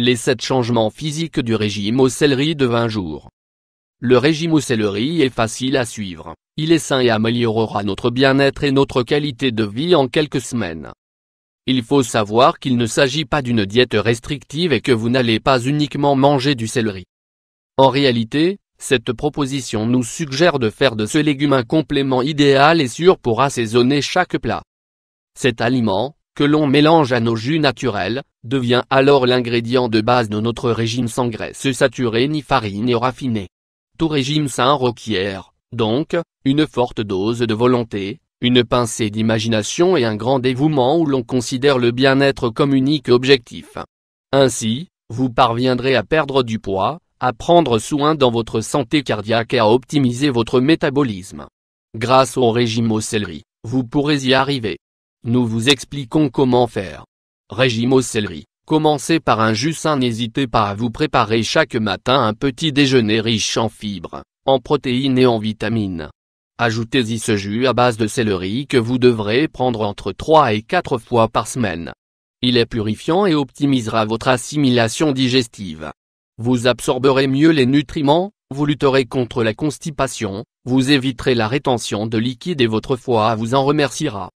les sept changements physiques du régime au céleri de 20 jours. Le régime au céleri est facile à suivre, il est sain et améliorera notre bien-être et notre qualité de vie en quelques semaines. Il faut savoir qu'il ne s'agit pas d'une diète restrictive et que vous n'allez pas uniquement manger du céleri. En réalité, cette proposition nous suggère de faire de ce légume un complément idéal et sûr pour assaisonner chaque plat. Cet aliment, que l'on mélange à nos jus naturels, devient alors l'ingrédient de base de notre régime sans graisse saturée ni farine et raffinée. Tout régime sain requiert, donc, une forte dose de volonté, une pincée d'imagination et un grand dévouement où l'on considère le bien-être comme unique objectif. Ainsi, vous parviendrez à perdre du poids, à prendre soin dans votre santé cardiaque et à optimiser votre métabolisme. Grâce au régime au céleri, vous pourrez y arriver. Nous vous expliquons comment faire. Régime au céleri. Commencez par un jus sain n'hésitez pas à vous préparer chaque matin un petit déjeuner riche en fibres, en protéines et en vitamines. Ajoutez-y ce jus à base de céleri que vous devrez prendre entre 3 et 4 fois par semaine. Il est purifiant et optimisera votre assimilation digestive. Vous absorberez mieux les nutriments, vous lutterez contre la constipation, vous éviterez la rétention de liquide et votre foie vous en remerciera.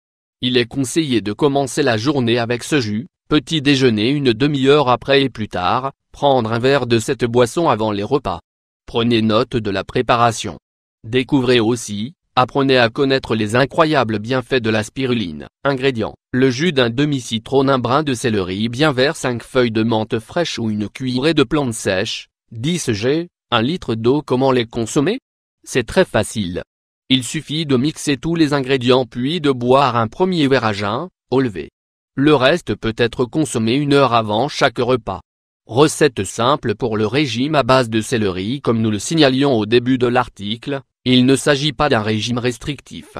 Il est conseillé de commencer la journée avec ce jus, petit déjeuner une demi-heure après et plus tard, prendre un verre de cette boisson avant les repas. Prenez note de la préparation. Découvrez aussi, apprenez à connaître les incroyables bienfaits de la spiruline. Ingrédients. Le jus d'un demi-citron, un brin de céleri bien vert, 5 feuilles de menthe fraîche ou une cuillerée de plantes sèches, 10 g, 1 litre d'eau. Comment les consommer C'est très facile. Il suffit de mixer tous les ingrédients puis de boire un premier verre à jeun, au lever. Le reste peut être consommé une heure avant chaque repas. Recette simple pour le régime à base de céleri comme nous le signalions au début de l'article, il ne s'agit pas d'un régime restrictif.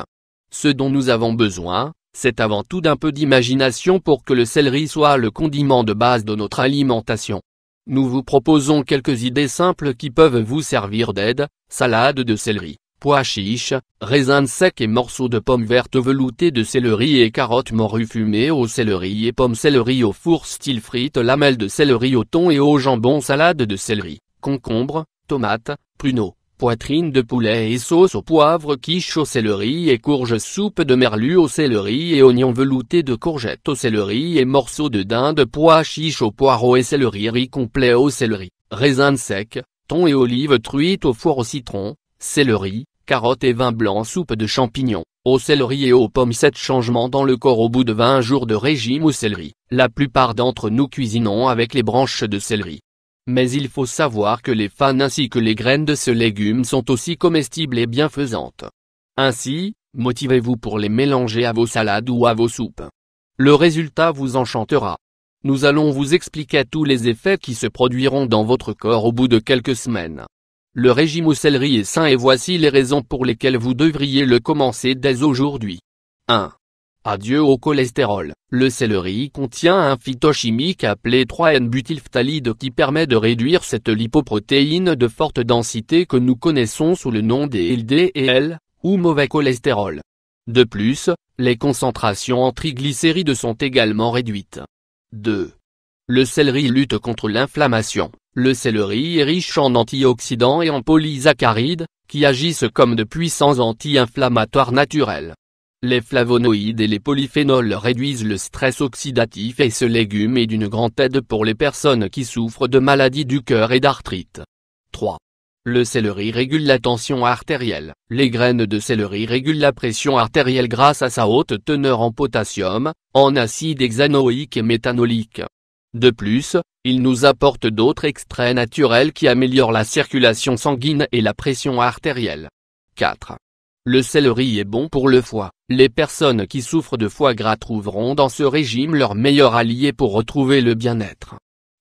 Ce dont nous avons besoin, c'est avant tout d'un peu d'imagination pour que le céleri soit le condiment de base de notre alimentation. Nous vous proposons quelques idées simples qui peuvent vous servir d'aide, salade de céleri pois chiches, raisins secs et morceaux de pommes vertes veloutées de céleri et carottes morues fumées au céleri et pommes céleri au four style frites lamelles de céleri au thon et au jambon salade de céleri, concombre, tomates, pruneaux, poitrine de poulet et sauce au poivre quiche au céleri et courge soupe de merlu au céleri et oignons veloutés de courgettes au céleri et morceaux de dinde pois chiches au poireau et céleri riz complet au céleri, raisins secs, thon et olives truite au four au citron, céleri, carottes et vin blanc soupe de champignons, aux céleri et aux pommes 7 changements dans le corps au bout de 20 jours de régime aux céleri. La plupart d'entre nous cuisinons avec les branches de céleri. Mais il faut savoir que les fans ainsi que les graines de ce légume sont aussi comestibles et bienfaisantes. Ainsi, motivez-vous pour les mélanger à vos salades ou à vos soupes. Le résultat vous enchantera. Nous allons vous expliquer tous les effets qui se produiront dans votre corps au bout de quelques semaines. Le régime au céleri est sain et voici les raisons pour lesquelles vous devriez le commencer dès aujourd'hui. 1. Adieu au cholestérol. Le céleri contient un phytochimique appelé 3-N-butylphtalide qui permet de réduire cette lipoprotéine de forte densité que nous connaissons sous le nom des LDL, ou mauvais cholestérol. De plus, les concentrations en triglycérides sont également réduites. 2. Le céleri lutte contre l'inflammation. Le céleri est riche en antioxydants et en polysaccharides, qui agissent comme de puissants anti-inflammatoires naturels. Les flavonoïdes et les polyphénols réduisent le stress oxydatif et ce légume est d'une grande aide pour les personnes qui souffrent de maladies du cœur et d'arthrite. 3. Le céleri régule la tension artérielle. Les graines de céleri régulent la pression artérielle grâce à sa haute teneur en potassium, en acide hexanoïque et méthanolique. De plus, il nous apporte d'autres extraits naturels qui améliorent la circulation sanguine et la pression artérielle. 4. Le céleri est bon pour le foie. Les personnes qui souffrent de foie gras trouveront dans ce régime leur meilleur allié pour retrouver le bien-être.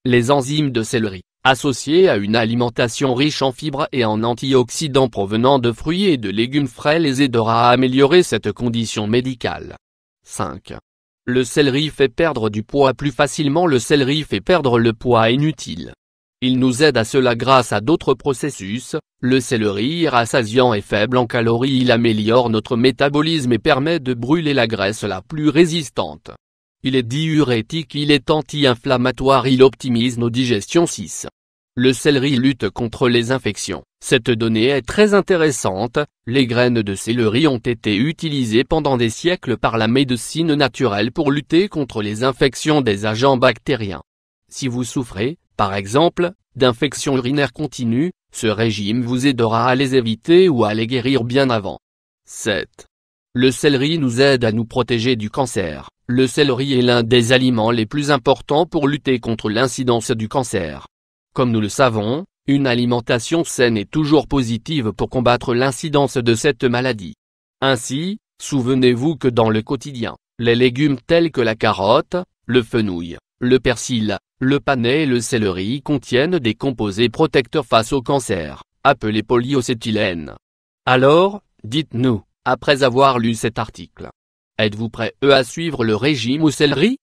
Les enzymes de céleri, associées à une alimentation riche en fibres et en antioxydants provenant de fruits et de légumes frais les aidera à améliorer cette condition médicale. 5. Le céleri fait perdre du poids plus facilement le céleri fait perdre le poids inutile. Il nous aide à cela grâce à d'autres processus, le céleri rassasiant et faible en calories il améliore notre métabolisme et permet de brûler la graisse la plus résistante. Il est diurétique il est anti-inflammatoire il optimise nos digestions 6. Le céleri lutte contre les infections. Cette donnée est très intéressante, les graines de céleri ont été utilisées pendant des siècles par la médecine naturelle pour lutter contre les infections des agents bactériens. Si vous souffrez, par exemple, d'infections urinaires continues, ce régime vous aidera à les éviter ou à les guérir bien avant. 7. Le céleri nous aide à nous protéger du cancer. Le céleri est l'un des aliments les plus importants pour lutter contre l'incidence du cancer. Comme nous le savons, une alimentation saine est toujours positive pour combattre l'incidence de cette maladie. Ainsi, souvenez-vous que dans le quotidien, les légumes tels que la carotte, le fenouil, le persil, le panais et le céleri contiennent des composés protecteurs face au cancer, appelés polyocétylène. Alors, dites-nous, après avoir lu cet article, êtes-vous prêt à suivre le régime au céleri